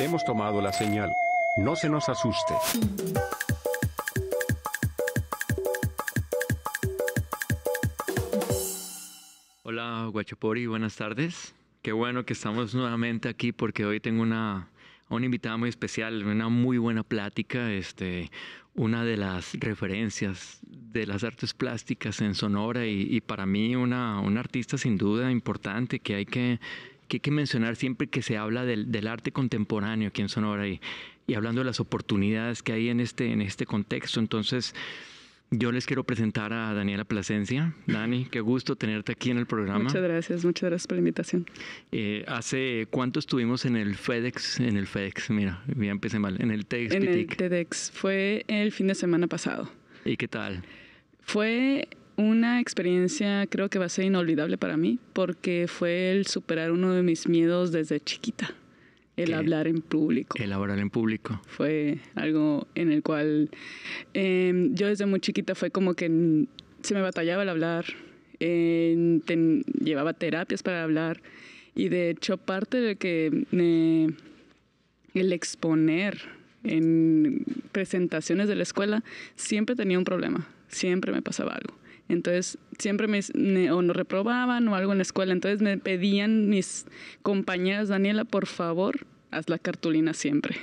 Hemos tomado la señal. No se nos asuste. Hola Guachapori, buenas tardes. Qué bueno que estamos nuevamente aquí porque hoy tengo una, una invitada muy especial, una muy buena plática, este, una de las referencias de las artes plásticas en Sonora y, para mí una, una artista sin duda importante que hay que que hay que mencionar siempre que se habla del, arte contemporáneo quién en Sonora y, y, hablando de las oportunidades que hay en este, en este contexto. Entonces, yo les quiero presentar a Daniela Plasencia. Dani, qué gusto tenerte aquí en el programa. Muchas gracias, muchas gracias por la invitación. Eh, ¿Hace cuánto estuvimos en el FedEx? En el FedEx, mira, ya empecé mal. En el TEDx. En el TEDx, fue el fin de semana pasado. ¿Y qué tal? Fue una experiencia creo que va a ser inolvidable para mí porque fue el superar uno de mis miedos desde chiquita, el hablar en público. El hablar en público. Fue algo en el cual em, yo desde muy chiquita fue como que se me batallaba el hablar, llevaba terapias para hablar y de hecho parte de que el exponer en presentaciones de la escuela siempre tenía un problema, siempre me pasaba algo. Entonces siempre me, o nos reprobaban o algo en la escuela. Entonces me pedían mis compañeras, Daniela, por favor, haz la cartulina siempre.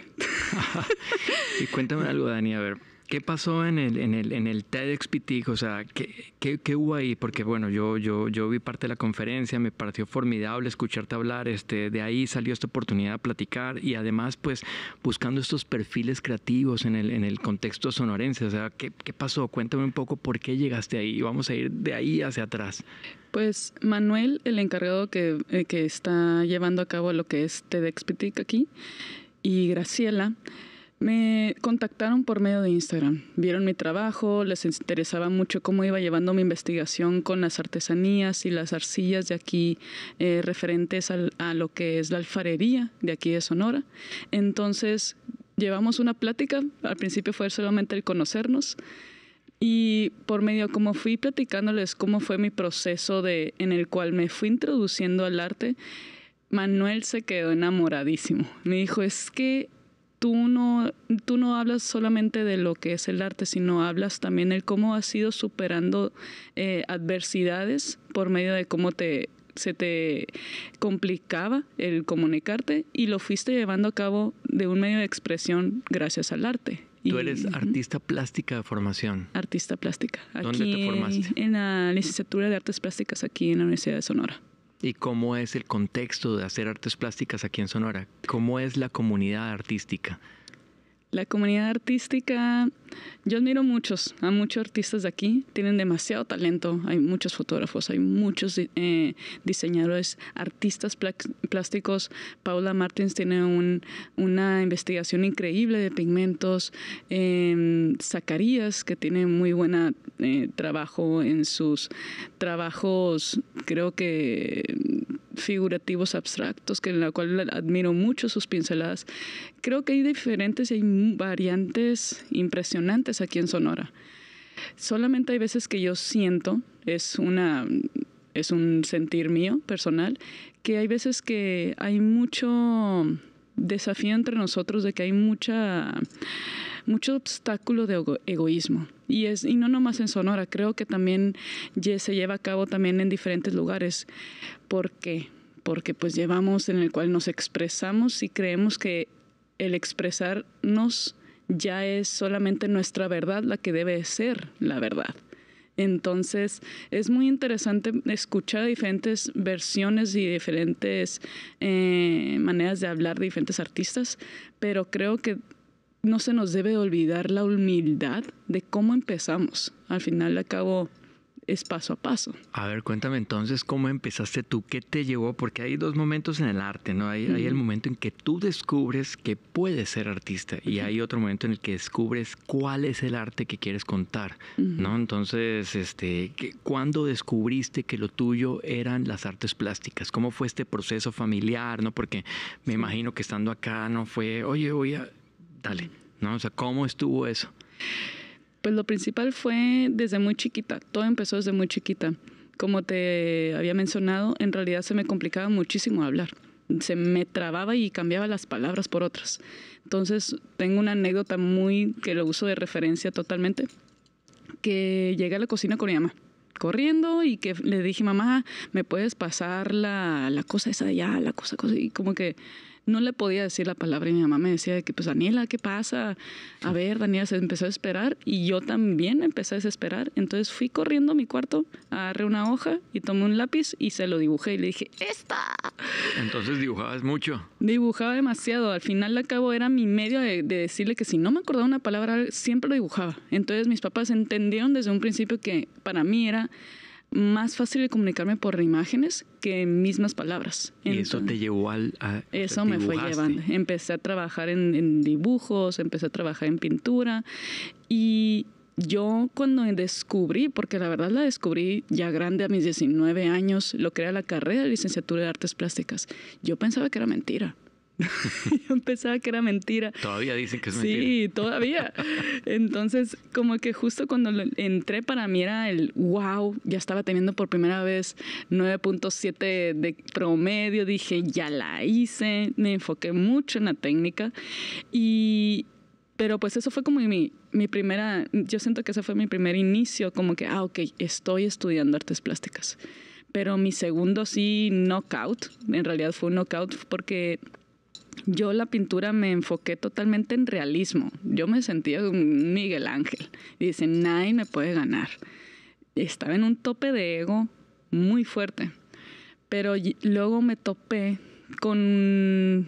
y cuéntame algo, Dani, a ver, ¿Qué pasó en el, en el, en el TEDxPT? O sea, ¿qué, hubo ahí? Porque bueno, yo, yo, yo vi parte de la conferencia, me pareció formidable escucharte hablar, este, de ahí salió esta oportunidad de platicar y además pues buscando estos perfiles creativos en el, en el contexto sonorense. O sea, ¿qué, pasó? Cuéntame un poco por qué llegaste ahí. Vamos a ir de ahí hacia atrás. Pues Manuel, el encargado que, eh, que está llevando a cabo lo que es TEDxPT aquí, y Graciela me contactaron por medio de Instagram, vieron mi trabajo, les interesaba mucho cómo iba llevando mi investigación con las artesanías y las arcillas de aquí eh, referentes a lo que es la alfarería de aquí de Sonora. Entonces llevamos una plática, al principio fue solamente el conocernos y por medio como fui platicándoles cómo fue mi proceso de en el cual me fui introduciendo al arte Manuel se quedó enamoradísimo. Me dijo, es que tú no, tú no hablas solamente de lo que es el arte, sino hablas también el cómo has ido superando eh, adversidades por medio de cómo te se te complicaba el comunicarte y lo fuiste llevando a cabo de un medio de expresión gracias al arte. Tú eres artista plástica de formación. Artista plástica. ¿Dónde te formaste? En la licenciatura de artes plásticas aquí en la Universidad de Sonora. ¿Y cómo es el contexto de hacer artes plásticas aquí en Sonora? ¿Cómo es la comunidad artística? La comunidad artística, yo admiro muchos, a muchos artistas de aquí, tienen demasiado talento, hay muchos fotógrafos, hay muchos eh, diseñadores, artistas plásticos. Paula Martins tiene una investigación increíble de pigmentos. Em, Zacarías, que tiene muy buen eh, trabajo en sus trabajos, creo que figurativos abstractos, que en la cual admiro mucho sus pinceladas. Creo que hay diferentes y hay variantes impresionantes aquí en Sonora. Solamente hay veces que yo siento, es una es un sentir mío personal, que hay veces que hay mucho desafío entre nosotros de que hay mucha mucho obstáculo de egoísmo. Y, es, y no nomás en Sonora, creo que también se lleva a cabo también en diferentes lugares. ¿Por qué? Porque pues llevamos en el cual nos expresamos y creemos que el expresarnos ya es solamente nuestra verdad la que debe ser la verdad. Entonces es muy interesante escuchar diferentes versiones y diferentes eh, maneras de hablar de diferentes artistas, pero creo que no se nos debe olvidar la humildad de cómo empezamos. Al final acabó es paso a paso. A ver, cuéntame entonces cómo empezaste tú, qué te llevó, porque hay dos momentos en el arte, ¿no? Hay, el momento en que tú descubres que puedes ser artista y hay otro momento en el que descubres cuál es el arte que quieres contar, ¿no? Entonces, este, ¿cuándo descubriste que lo tuyo eran las artes plásticas? ¿Cómo fue este proceso familiar, no? Porque me imagino que estando acá no fue, oye, voy a ¿no? O ¿cómo estuvo eso? Pues lo principal fue desde muy chiquita, todo empezó desde muy chiquita. Como te había mencionado, en realidad se me complicaba muchísimo hablar se me trababa y cambiaba las palabras por otras. Entonces, tengo una anécdota muy que lo uso de referencia totalmente, que llegué a la cocina con mi mamá corriendo y que le dije, mamá, ¿me puedes pasar la, la cosa esa de allá, la cosa, cosa? Y como que no le podía decir la palabra y mi mamá me decía que, pues Daniela, ¿qué pasa? A ver, Daniela se empezó a esperar y yo también empecé a desesperar. Entonces fui corriendo a mi cuarto, agarré una hoja y tomé un lápiz y se lo dibujé y le dije, ¡esta! Entonces dibujabas mucho. Dibujaba demasiado. Al final, al cabo, era mi medio de decirle que si no me acordaba una palabra, siempre lo dibujaba. Entonces mis papás entendieron desde un principio que para mí era más fácil de comunicarme por imágenes que mismas palabras. Y eso te llevó al... A, eso me fue llevando. Empecé a trabajar en, en dibujos, empecé a trabajar en pintura y yo cuando descubrí, porque la verdad la descubrí ya grande a mis 19 años, lo que era la carrera de licenciatura de artes plásticas, yo pensaba que era mentira. yo pensaba que era mentira. Todavía dicen que es mentira. Sí, todavía. Entonces, como que justo cuando entré para mí era el wow, ya estaba teniendo por primera vez 9.7 de promedio, dije, ya la hice, me enfoqué mucho en la técnica y pero pues eso fue como mi, mi primera, yo siento que ese fue mi primer inicio, como que, ah, ok, estoy estudiando artes plásticas. Pero mi segundo sí, knockout, en realidad fue un knockout porque yo la pintura me enfoqué totalmente en realismo. Yo me sentía un Miguel Ángel. dice, nadie me puede ganar. Estaba en un tope de ego muy fuerte. Pero luego me topé con,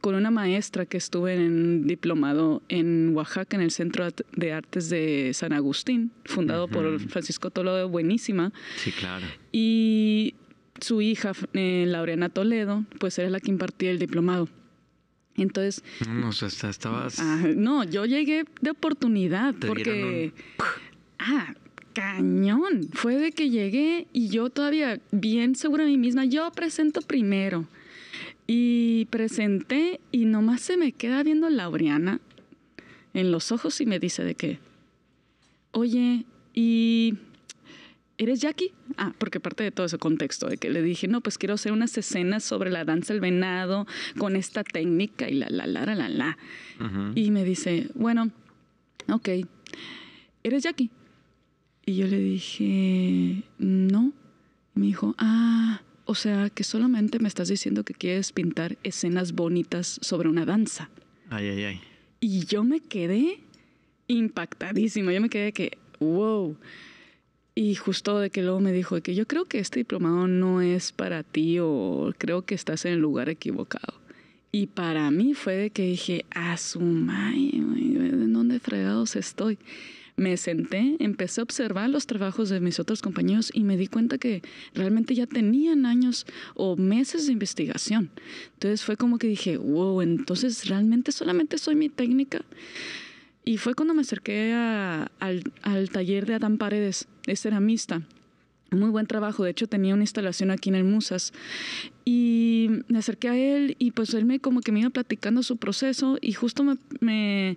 con una maestra que estuve en diplomado en Oaxaca, en el Centro de Artes de San Agustín, fundado por Francisco Toledo, buenísima. Sí, claro. Y su hija, eh, Laureana Toledo, pues era la que impartía el diplomado. Entonces. No, estabas. Ah, no, yo llegué de oportunidad porque. Ah, cañón. Fue de que llegué y yo todavía bien segura de mí misma. Yo presento primero. Y presenté y nomás se me queda viendo Laureana en los ojos y me dice de qué oye, y ¿eres Jackie? Ah, porque parte de todo ese contexto, de que le dije, no, pues quiero hacer unas escenas sobre la danza del venado con esta técnica y la, la, la, la, la, la. Y me dice, bueno, ok, ¿eres Jackie? Y yo le dije, no. me dijo, ah, o sea, que solamente me estás diciendo que quieres pintar escenas bonitas sobre una danza. Ay, ay, ay. Y yo me quedé impactadísimo yo me quedé que, wow. Y justo de que luego me dijo que yo creo que este diplomado no es para ti o creo que estás en el lugar equivocado. Y para mí fue de que dije, a su madre, ¿en dónde fregados estoy? Me senté, empecé a observar los trabajos de mis otros compañeros y me di cuenta que realmente ya tenían años o meses de investigación. Entonces fue como que dije, wow, entonces realmente solamente soy mi técnica. Y fue cuando me acerqué al, taller de Adán Paredes, es ceramista. Muy buen trabajo, de hecho tenía una instalación aquí en el Musas. Y me acerqué a él y pues él me como que me iba platicando su proceso y justo me,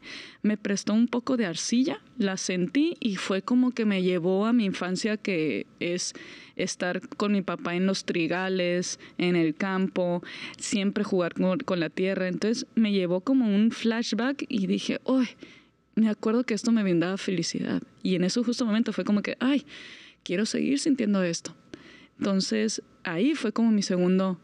prestó un poco de arcilla, la sentí y fue como que me llevó a mi infancia que es estar con mi papá en los trigales, en el campo, siempre jugar con, con la tierra. Entonces me llevó como un flashback y dije, ¡ay! me acuerdo que esto me brindaba felicidad. Y en ese justo momento fue como que, ay, quiero seguir sintiendo esto. Entonces ahí fue como mi segundo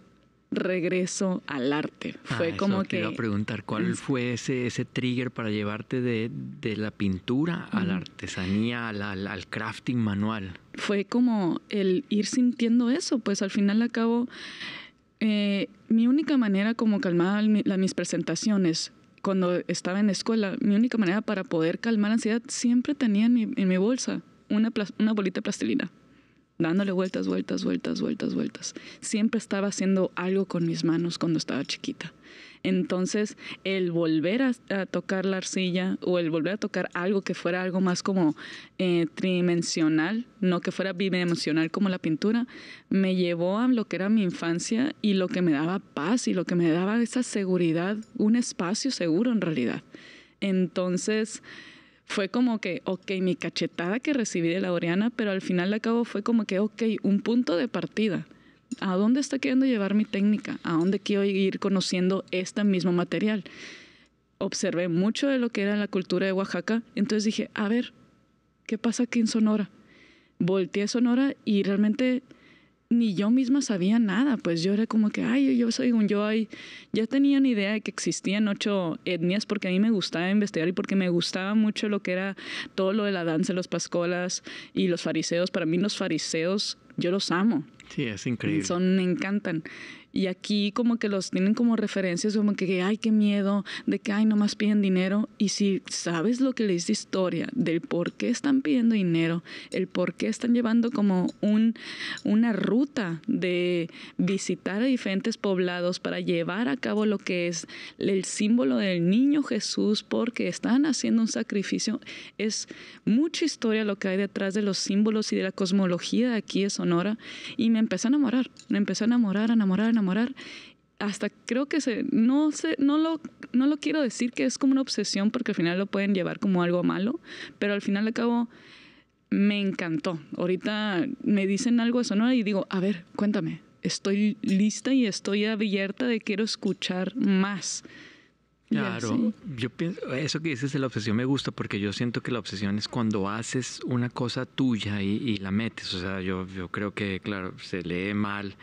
regreso al arte. Ah, fue como que... Te iba a preguntar, ¿cuál fue ese, ese trigger para llevarte de, la pintura a la artesanía, al, crafting manual? Fue como el ir sintiendo eso, pues al final acabo... Eh, mi única manera como calmaba la, mis presentaciones cuando estaba en la escuela, mi única manera para poder calmar la ansiedad siempre tenía en mi, bolsa una, una bolita de plastilina dándole vueltas, vueltas, vueltas, vueltas, vueltas. Siempre estaba haciendo algo con mis manos cuando estaba chiquita. Entonces, el volver a, tocar la arcilla o el volver a tocar algo que fuera algo más como eh, tridimensional, no que fuera bidimensional como la pintura, me llevó a lo que era mi infancia y lo que me daba paz y lo que me daba esa seguridad, un espacio seguro en realidad. Entonces, fue como que, ok, mi cachetada que recibí de la Oriana, pero al final de cabo fue como que, ok, un punto de partida. ¿A dónde está queriendo llevar mi técnica? ¿A dónde quiero ir conociendo este mismo material? Observé mucho de lo que era la cultura de Oaxaca, entonces dije, a ver, ¿qué pasa aquí en Sonora? Volté a Sonora y realmente ni yo misma sabía nada, pues yo era como que, ay, yo soy un yo, ay, ya tenía ni idea de que existían ocho etnias porque a mí me gustaba investigar y porque me gustaba mucho lo que era todo lo de la danza, los pascolas y los fariseos. Para mí los fariseos, yo los amo. Sí, es increíble. Son, me encantan. Y aquí como que los tienen como referencias, como que, ay, qué miedo, de que, ay, nomás piden dinero. Y si sabes lo que le dice historia, del por qué están pidiendo dinero, el por qué están llevando como un, una ruta de visitar a diferentes poblados para llevar a cabo lo que es el símbolo del niño Jesús, porque están haciendo un sacrificio. Es mucha historia lo que hay detrás de los símbolos y de la cosmología de aquí de Sonora. Y me empecé a enamorar, me empecé a enamorar, a enamorar, a enamorar hasta creo que se, no, sé, no, lo, no lo quiero decir que es como una obsesión porque al final lo pueden llevar como algo malo, pero al final de cabo me encantó. Ahorita me dicen algo de Sonora y digo, a ver, cuéntame, estoy lista y estoy abierta de quiero escuchar más. Claro, yo pienso, eso que dices de la obsesión me gusta porque yo siento que la obsesión es cuando haces una cosa tuya y, y la metes. O sea, yo, yo creo que, claro, se lee mal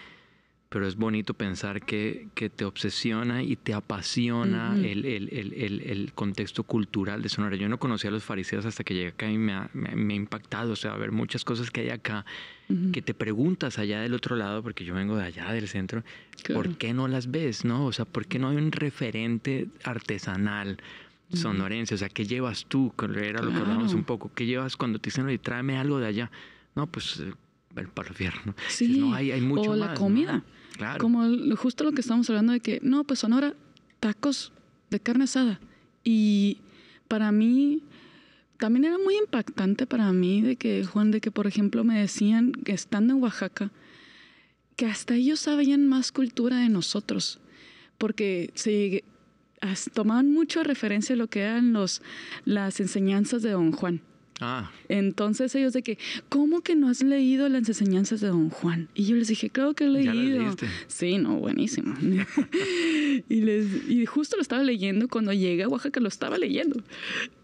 pero es bonito pensar que, que te obsesiona y te apasiona el, el, el, el, contexto cultural de Sonora. Yo no conocía a los fariseos hasta que llegué acá y me ha, me, impactado, o sea, a ver muchas cosas que hay acá que te preguntas allá del otro lado, porque yo vengo de allá del centro, ¿por qué no las ves? ¿no? O sea, ¿por qué no hay un referente artesanal? sonorense, o sea, ¿qué llevas tú? Era lo que hablamos un poco, ¿qué llevas cuando te dicen, oye, tráeme algo de allá? No, pues eh, el palo fierro, Sí, hay, mucho o la comida. Como justo lo que estamos hablando de que, no, pues Sonora, tacos de carne asada. Y para mí, también era muy impactante para mí de que, Juan, de que, por ejemplo, me decían que estando en Oaxaca, que hasta ellos sabían más cultura de nosotros, porque se tomaban mucho referencia a lo que eran los, las enseñanzas de Don Juan. Ah. Entonces ellos de que, ¿cómo que no has leído las enseñanzas de Don Juan? Y yo les dije, claro que he leído. Sí, no, buenísimo. y, les, y justo lo estaba leyendo cuando llegué a Oaxaca, lo estaba leyendo.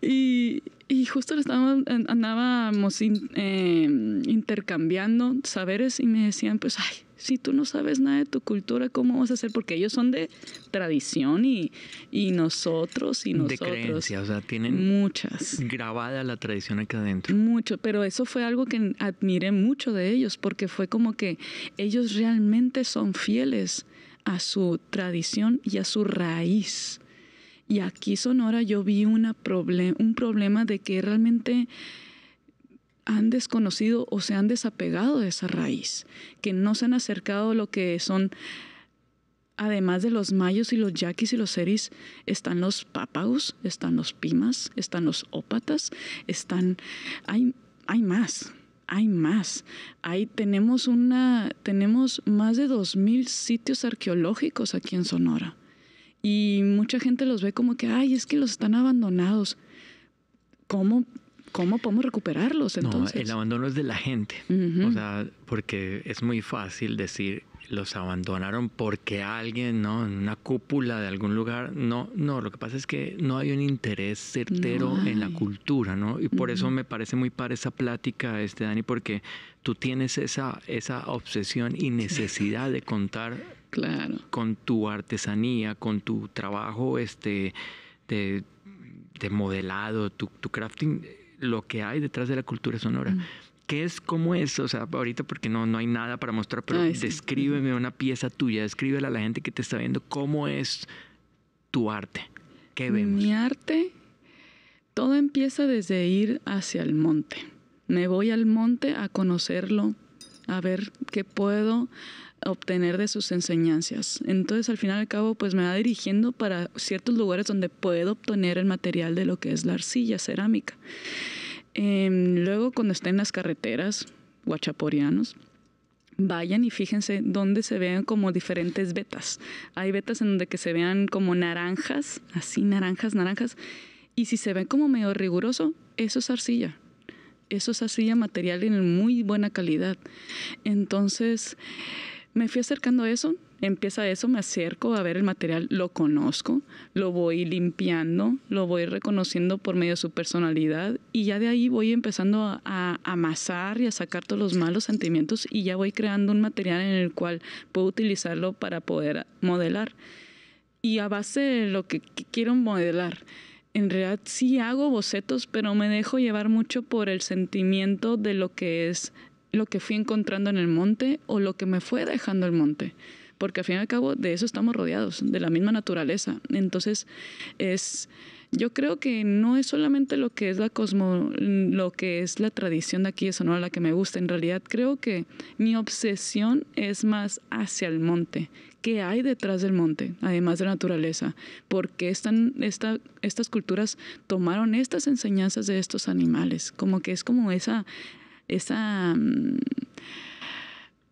Y, justo lo estábamos, andábamos em, intercambiando saberes y me decían, pues, ay, si tú no sabes nada de tu cultura, ¿cómo vas a hacer? Porque ellos son de tradición y, nosotros y nosotros. De creencias, o sea, tienen muchas. Grabada la tradición acá adentro. Mucho, pero eso fue algo que admiré mucho de ellos, porque fue como que ellos realmente son fieles a su tradición y a su raíz. Y aquí Sonora yo vi una un problema de que realmente han desconocido o se han desapegado de esa raíz, que no se han acercado a lo que son, además de los mayos y los yaquis y los seris, están los pápagos, están los pimas, están los ópatas, están, hay, hay más, hay más. Ahí tenemos, una, tenemos más de 2.000 sitios arqueológicos aquí en Sonora. Y mucha gente los ve como que, ay, es que los están abandonados. ¿Cómo ¿Cómo podemos recuperarlos entonces? No, el abandono es de la gente. O sea, porque es muy fácil decir los abandonaron porque alguien, ¿no? En una cúpula de algún lugar. No, no, lo que pasa es que no hay un interés certero en la cultura, ¿no? Y por eso me parece muy par esa plática, este Dani, porque tú tienes esa, esa obsesión y necesidad de contar con tu artesanía, con tu trabajo este, de, modelado, tu, tu crafting lo que hay detrás de la cultura sonora. ¿Qué es, cómo es? O sea, ahorita porque no, no hay nada para mostrar, pero descríbeme una pieza tuya, descríbela a la gente que te está viendo, ¿cómo es tu arte? ¿Qué vemos? Mi arte, todo empieza desde ir hacia el monte. Me voy al monte a conocerlo, a ver qué puedo, obtener de sus enseñanzas. Entonces, al final y al cabo, pues me va dirigiendo para ciertos lugares donde puedo obtener el material de lo que es la arcilla cerámica. Em, luego, cuando estén en las carreteras guachaporianos, vayan y fíjense dónde se vean como diferentes vetas. Hay vetas en donde que se vean como naranjas, así naranjas, naranjas, y si se ven como medio riguroso, eso es arcilla eso es arcilla material en muy buena calidad. Entonces, me fui acercando a eso, empieza eso, me acerco a ver el material, lo conozco, lo voy limpiando, lo voy reconociendo por medio de su personalidad y ya de ahí voy empezando a, amasar y a sacar todos los malos sentimientos y ya voy creando un material en el cual puedo utilizarlo para poder modelar. Y a base de lo que quiero modelar, en realidad sí hago bocetos, pero me dejo llevar mucho por el sentimiento de lo que es lo que fui encontrando en el monte o lo que me fue dejando el monte. Porque al fin y al cabo de eso estamos rodeados, de la misma naturaleza. Entonces, es, yo creo que no es solamente lo que es la cosmo, lo que es la tradición de aquí de Sonora la que me gusta. En realidad, creo que mi obsesión es más hacia el monte. ¿Qué hay detrás del monte, además de la naturaleza? porque están, esta, estas culturas tomaron estas enseñanzas de estos animales? Como que es como esa esa mm,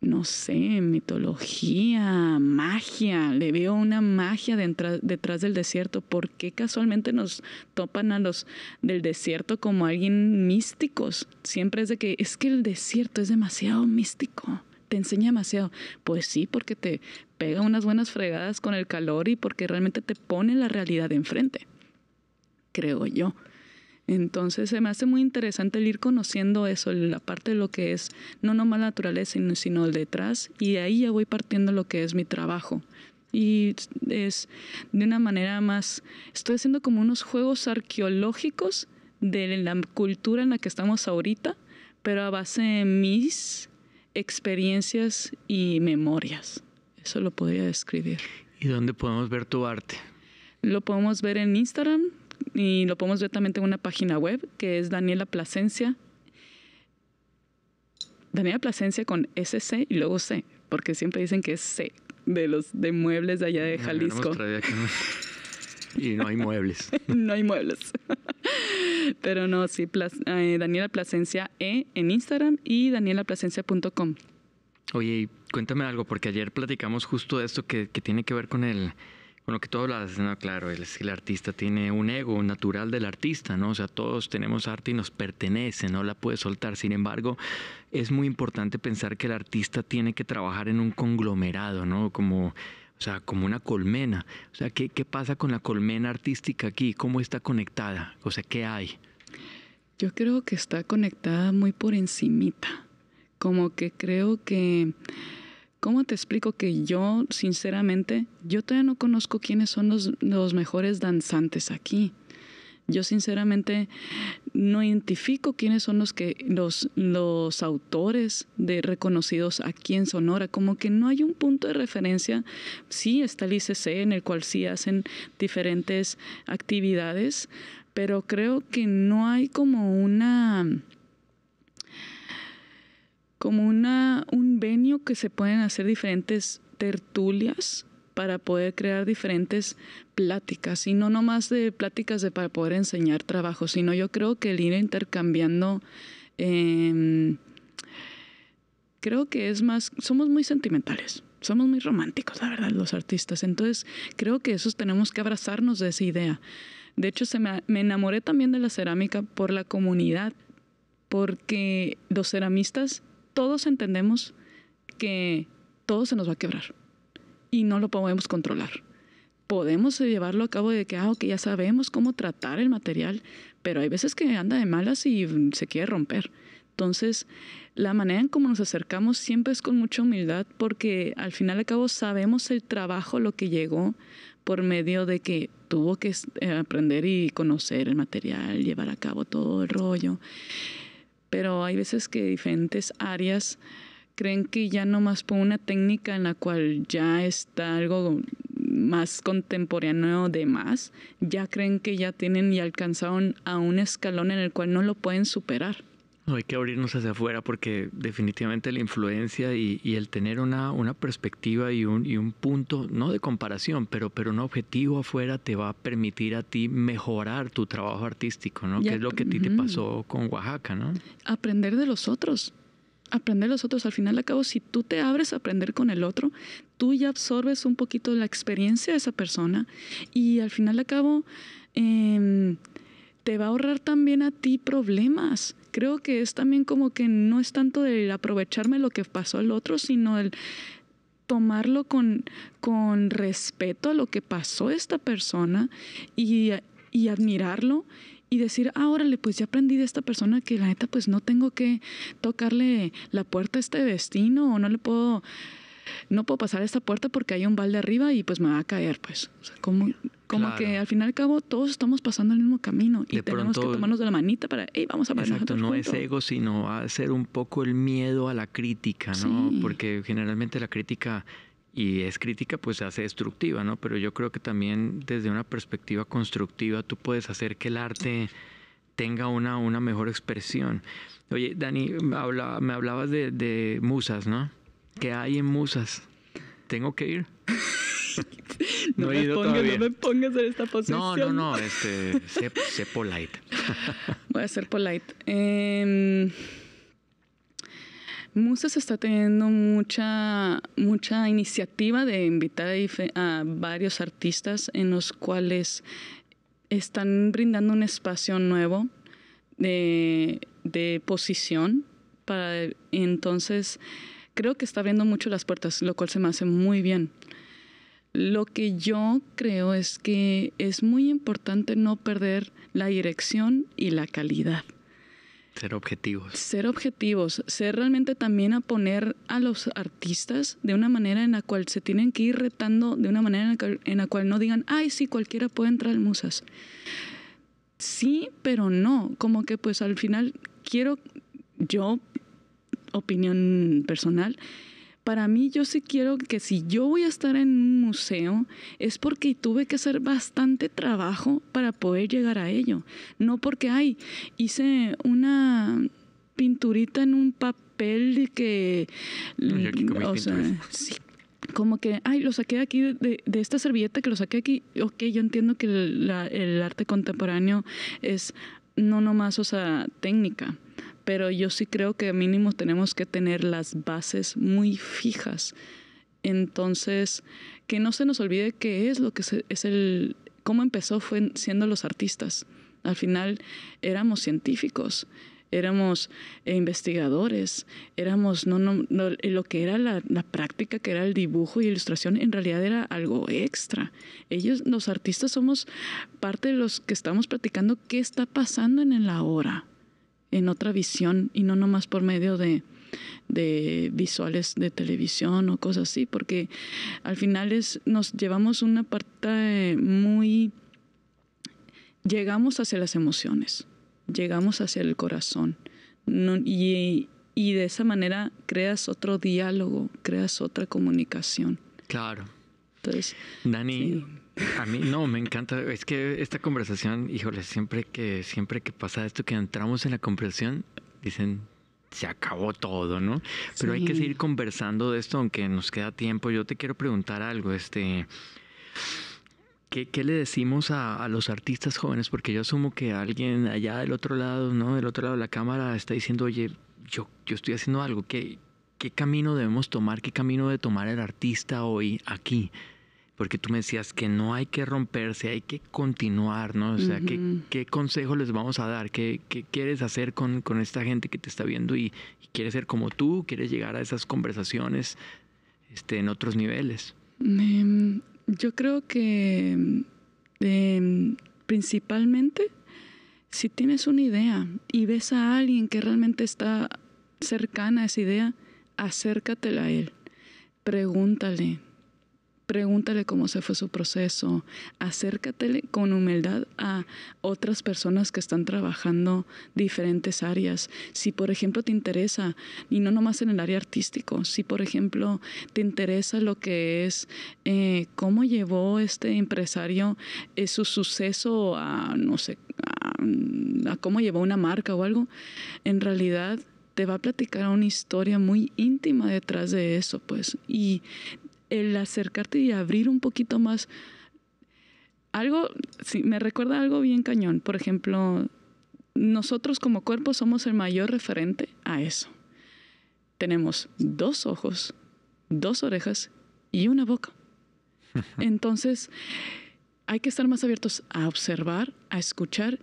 no sé, mitología, magia. Le veo una magia detrás del desierto. ¿Por qué casualmente nos topan a los del desierto como alguien místicos? Siempre es de que es que el desierto es demasiado místico. Te enseña demasiado. Pues sí, porque te pega unas buenas fregadas con el calor y porque realmente te pone la realidad enfrente. Creo yo. Entonces se me hace muy interesante el ir conociendo eso, la parte de lo que es no nomás la naturaleza, sino, el detrás, y de ahí ya voy partiendo lo que es mi trabajo. Y es de una manera más, estoy haciendo como unos juegos arqueológicos de la cultura en la que estamos ahorita, pero a base de mis experiencias y memorias. Eso lo podría describir. ¿Y dónde podemos ver tu arte? Lo podemos ver en Instagram y lo ponemos directamente en una página web que es Daniela Plasencia. Daniela Plasencia con SC y luego C, porque siempre dicen que es C de los de muebles de allá de Jalisco. y no hay muebles. no hay muebles. Pero no, sí, eh, Daniela Plasencia E en Instagram y danielaplasencia.com. Oye, cuéntame algo, porque ayer platicamos justo de esto que, que tiene que ver con el, bueno, que todos las no, claro, el, el artista tiene un ego natural del artista, ¿no? O sea, todos tenemos arte y nos pertenece, no la puede soltar. Sin embargo, es muy importante pensar que el artista tiene que trabajar en un conglomerado, ¿no? Como o sea, como una colmena. O sea, ¿qué, ¿qué, pasa con la colmena artística aquí? ¿Cómo está conectada? O sea, ¿qué hay? Yo creo que está conectada muy por encimita. Como que creo que ¿Cómo te explico que yo, sinceramente, yo todavía no conozco quiénes son los, mejores danzantes aquí? Yo sinceramente no identifico quiénes son los los, los autores de reconocidos aquí en Sonora, como que no hay un punto de referencia. Sí está el ICC en el cual sí hacen diferentes actividades, pero creo que no hay como una como una, un venio que se pueden hacer diferentes tertulias para poder crear diferentes pláticas y no nomás de pláticas de para poder enseñar trabajo, sino yo creo que el ir intercambiando em, creo que es más, somos muy sentimentales, somos muy románticos, la verdad, los artistas. Entonces, creo que esos tenemos que abrazarnos de esa idea. De hecho, me, me enamoré también de la cerámica por la comunidad, porque los ceramistas todos entendemos que todo se nos va a quebrar y no lo podemos controlar. Podemos llevarlo a cabo de que, ah, que ya sabemos cómo tratar el material, pero hay veces que anda de malas y se quiere romper. Entonces, la manera en cómo nos acercamos siempre es con mucha humildad porque al final de cabo sabemos el trabajo, lo que llegó por medio de que tuvo que eh, aprender y conocer el material, llevar a cabo todo el rollo pero hay veces que diferentes áreas creen que ya nomás por una técnica en la cual ya está algo más contemporáneo de más, ya creen que ya tienen y alcanzaron a un escalón en el cual no lo pueden superar hay que abrirnos hacia afuera porque definitivamente la influencia y, el tener una, perspectiva y un, punto, no de comparación, pero, pero un objetivo afuera te va a permitir a ti mejorar tu trabajo artístico, ¿no? que es lo que a ti te pasó con Oaxaca, ¿no? Aprender de los otros. Aprender de los otros. Al final y cabo, si tú te abres a aprender con el otro, tú ya absorbes un poquito la experiencia de esa persona y al final y al cabo... Em, te va a ahorrar también a ti problemas creo que es también como que no es tanto de aprovecharme lo que pasó al otro, sino el tomarlo con, con respeto a lo que pasó esta persona y, y admirarlo y decir, ah, órale, pues ya aprendí de esta persona que la neta pues no tengo que tocarle la puerta a este destino o no le puedo no puedo pasar esta puerta porque hay un balde arriba y pues me va a caer, pues. como, que al final y al cabo todos estamos pasando el mismo camino y tenemos que tomarnos de la manita para, hey, vamos a pasar. Exacto, no es ego, sino a ser un poco el miedo a la crítica, ¿no? Porque generalmente la crítica y es crítica, pues se hace destructiva, ¿no? Pero yo creo que también desde una perspectiva constructiva tú puedes hacer que el arte tenga una, mejor expresión. Oye, Dani, me hablabas de musas, ¿no? que hay en Musas. Tengo que ir. no, he no, me pongas en esta posición. No, no, este, no, sé, polite. Voy a ser polite. Em, musas está teniendo mucha, mucha iniciativa de invitar a, varios artistas en los cuales están brindando un espacio nuevo de, de posición para entonces creo que está abriendo mucho las puertas, lo cual se me hace muy bien. Lo que yo creo es que es muy importante no perder la dirección y la calidad. Ser objetivos. Ser objetivos, ser realmente también a poner a los artistas de una manera en la cual se tienen que ir retando, de una manera en la cual, no digan, ay, sí, cualquiera puede entrar en Musas. Sí, pero no, como que pues al final quiero, yo opinión personal, para mí yo sí quiero que si yo voy a estar en un museo es porque tuve que hacer bastante trabajo para poder llegar a ello, no porque ay, hice una pinturita en un papel que como que, ay, lo saqué aquí de, esta servilleta que lo saqué aquí. Ok, yo entiendo que el, el arte contemporáneo es no nomás, o sea, técnica, pero yo sí creo que mínimo tenemos que tener las bases muy fijas. Entonces, que no se nos olvide qué es lo que es el, cómo empezó fue siendo los artistas. Al final éramos científicos, éramos eh, investigadores, éramos no, eh, lo que era la, práctica, que era el dibujo y ilustración, en realidad era algo extra. Ellos, los artistas, somos parte de los que estamos practicando qué está pasando en el ahora en otra visión y no nomás por medio de, visuales de televisión o cosas así, porque al final es, nos llevamos una parte muy... Llegamos hacia las emociones, llegamos hacia el corazón y, y de esa manera creas otro diálogo, creas otra comunicación. Claro. Dani, a mí no, me encanta. Es que esta conversación, híjole, siempre que, siempre que pasa esto, que entramos en la conversación, dicen, se acabó todo, ¿no? Pero hay que seguir conversando de esto, aunque nos queda tiempo. Yo te quiero preguntar algo, este. ¿Qué, le decimos a, los artistas jóvenes? Porque yo asumo que alguien allá del otro lado, ¿no? Del otro lado de la cámara está diciendo, oye, yo, yo estoy haciendo algo. ¿Qué, ¿Qué camino debemos tomar? ¿Qué camino debe tomar el artista hoy aquí? porque tú me decías que no hay que romperse, hay que continuar, ¿no? O sea, ¿qué, consejo les vamos a dar? ¿Qué, quieres hacer con, esta gente que te está viendo y, quiere ser como tú? ¿Quieres llegar a esas conversaciones este, en otros niveles? Em, yo creo que em, principalmente si tienes una idea y ves a alguien que realmente está cercana a esa idea, acércatela a él, pregúntale, Pregúntale cómo se fue su proceso. Acércate con humildad a otras personas que están trabajando diferentes áreas. Si, por ejemplo, te interesa, y no nomás en el área artístico, si, por ejemplo, te interesa lo que es eh, cómo llevó este empresario eh, su suceso a, no sé, a, a cómo llevó una marca o algo, en realidad te va a platicar una historia muy íntima detrás de eso, pues. Y el acercarte y abrir un poquito más. Algo, si me recuerda algo bien cañón. Por ejemplo, nosotros como cuerpo somos el mayor referente a eso. Tenemos dos ojos, dos orejas y una boca. Entonces, hay que estar más abiertos a observar, a escuchar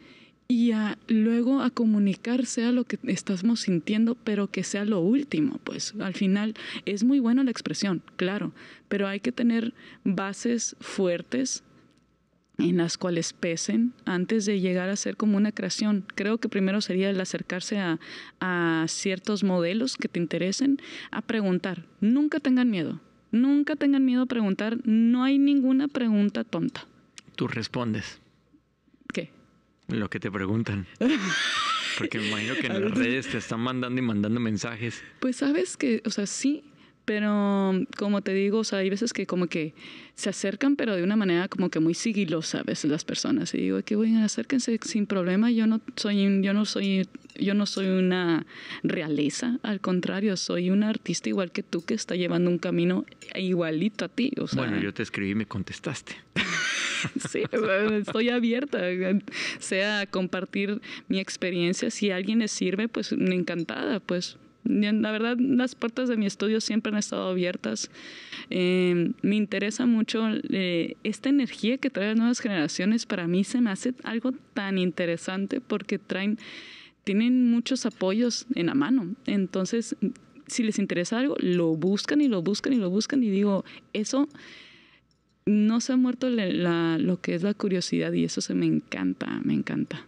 y luego a comunicar sea lo que estamos sintiendo, pero que sea lo último, pues al final es muy buena la expresión, claro, pero hay que tener bases fuertes en las cuales pesen antes de llegar a ser como una creación. Creo que primero sería el acercarse a ciertos modelos que te interesen, a preguntar, nunca tengan miedo, nunca tengan miedo a preguntar, no hay ninguna pregunta tonta. Tú respondes. Lo que te preguntan. Porque me imagino que en las redes te están mandando y mandando mensajes. Pues sabes que, o sea, sí, pero como te digo, o sea, hay veces que como que se acercan, pero de una manera como que muy sigilosa a veces las personas. Y digo, que bueno, acérquense sin problema. Yo no soy, yo no soy, yo no soy una realeza. Al contrario, soy una artista igual que tú que está llevando un camino igualito a ti. bueno, yo te escribí y me contestaste. sí, estoy abierta, sea compartir mi experiencia. Si a alguien le sirve, pues encantada, pues la verdad, las puertas de mi estudio siempre han estado abiertas. Em, me interesa mucho eh, esta energía que traen las nuevas generaciones. Para mí se me hace algo tan interesante porque traen, tienen muchos apoyos en la mano. Entonces, si les interesa algo, lo buscan y lo buscan y lo buscan y digo, eso no se ha muerto lo que es la curiosidad y eso se me encanta, me encanta.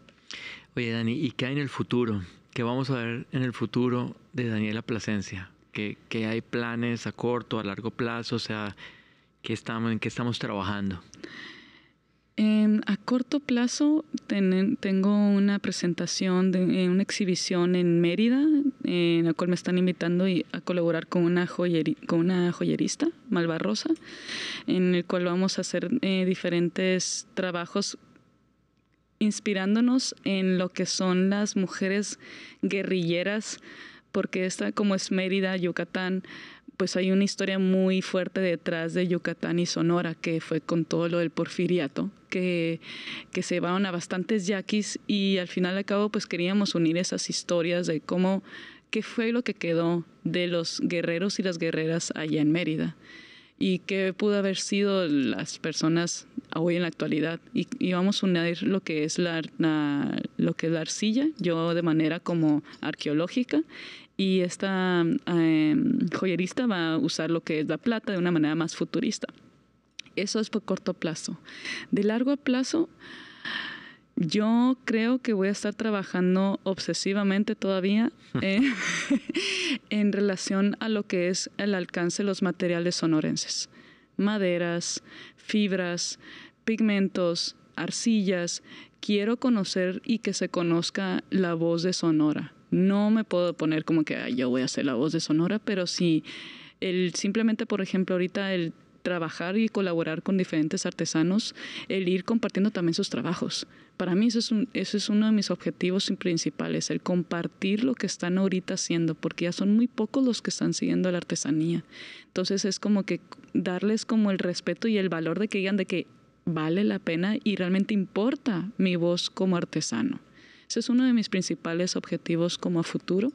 Oye, Dani, ¿y qué hay en el futuro? que vamos a ver en el futuro de Daniela Plasencia? ¿Qué, hay planes a corto, a largo plazo? O sea, ¿qué estamos, ¿en qué estamos trabajando? a corto plazo tengo una presentación, de, eh, una exhibición en Mérida, en la cual me están invitando y, a colaborar con una, joyeri, con una joyerista, Malvarrosa, en el cual vamos a hacer eh, diferentes trabajos inspirándonos en lo que son las mujeres guerrilleras, porque esta como es Mérida, Yucatán, pues hay una historia muy fuerte detrás de Yucatán y Sonora, que fue con todo lo del porfiriato, que, que se llevaron a bastantes yaquis y al final al cabo pues queríamos unir esas historias de cómo, qué fue lo que quedó de los guerreros y las guerreras allá en Mérida y qué pudo haber sido las personas hoy en la actualidad. Y, vamos a unir lo que es la, lo que es la arcilla, yo de manera como arqueológica, y esta em, joyerista va a usar lo que es la plata de una manera más futurista. Eso es por corto plazo. De largo plazo... Yo creo que voy a estar trabajando obsesivamente todavía en relación a lo que es el alcance de los materiales sonorenses. Maderas, fibras, pigmentos, arcillas. Quiero conocer y que se conozca la voz de Sonora. No me puedo poner como que yo voy a hacer la voz de Sonora, pero si el, simplemente, por ejemplo, ahorita el, trabajar y colaborar con diferentes artesanos, el ir compartiendo también sus trabajos. Para mí eso es, uno de mis objetivos principales, el compartir lo que están ahorita haciendo, porque ya son muy pocos los que están siguiendo la artesanía. Entonces es como que darles como el respeto y el valor de que digan de que vale la pena y realmente importa mi voz como artesano. Ese es uno de mis principales objetivos como a futuro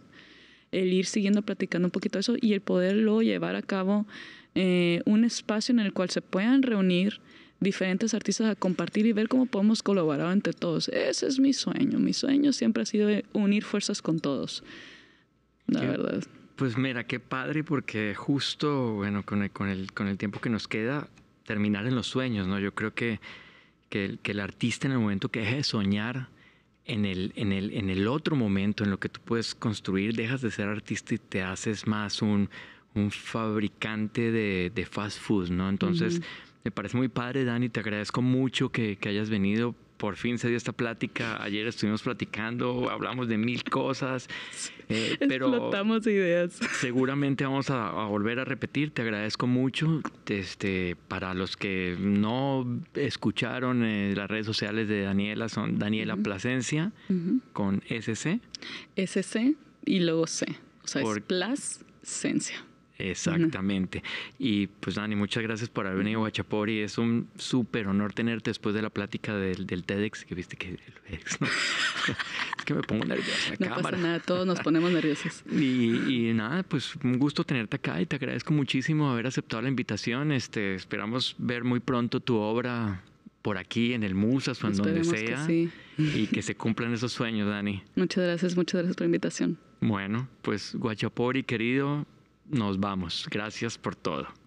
el ir siguiendo platicando un poquito eso y el poderlo llevar a cabo eh, un espacio en el cual se puedan reunir diferentes artistas a compartir y ver cómo podemos colaborar entre todos. Ese es mi sueño. Mi sueño siempre ha sido unir fuerzas con todos. La verdad. Pues mira, qué padre porque justo, bueno, con el, con el, tiempo que nos queda, terminar en los sueños, ¿no? Yo creo que, el, que el artista en el momento que deje de soñar, en el, en, el, en el otro momento en lo que tú puedes construir, dejas de ser artista y te haces más un, fabricante de, fast food, ¿no? Entonces, me parece muy padre, Dani, te agradezco mucho que, que hayas venido por fin se dio esta plática. Ayer estuvimos platicando, hablamos de mil cosas, eh, pero explotamos ideas. Seguramente vamos a, volver a repetir. Te agradezco mucho. Este, para los que no escucharon eh, las redes sociales de Daniela son Daniela Plasencia con SC, SC y luego C, o sea, es Plasencia. Exactamente. Y pues Dani, muchas gracias por haber venido Guachapori. Es un súper honor tenerte después de la plática del, TEDx, que viste que es que me pongo nerviosa. No pasa nada, todos nos ponemos nerviosos. y, nada, pues un gusto tenerte acá y te agradezco muchísimo haber aceptado la invitación. Este, esperamos ver muy pronto tu obra por aquí, en el Musas o en donde sea. Y que se cumplan esos sueños, Dani. Muchas gracias, muchas gracias por la invitación. Bueno, pues Guachapori, querido, nos vamos. Gracias por todo.